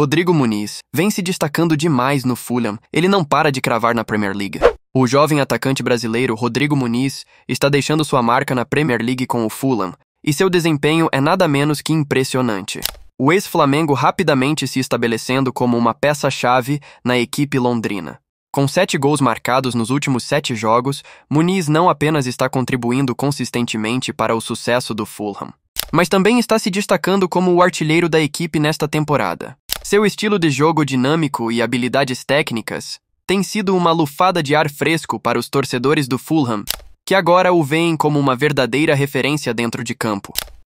Rodrigo Muniz vem se destacando demais no Fulham. Ele não para de cravar na Premier League. O jovem atacante brasileiro Rodrigo Muniz está deixando sua marca na Premier League com o Fulham, e seu desempenho é nada menos que impressionante. O ex-Flamengo rapidamente se estabelecendo como uma peça-chave na equipe londrina. Com sete gols marcados nos últimos sete jogos, Muniz não apenas está contribuindo consistentemente para o sucesso do Fulham, mas também está se destacando como o artilheiro da equipe nesta temporada. Seu estilo de jogo dinâmico e habilidades técnicas têm sido uma lufada de ar fresco para os torcedores do Fulham, que agora o veem como uma verdadeira referência dentro de campo.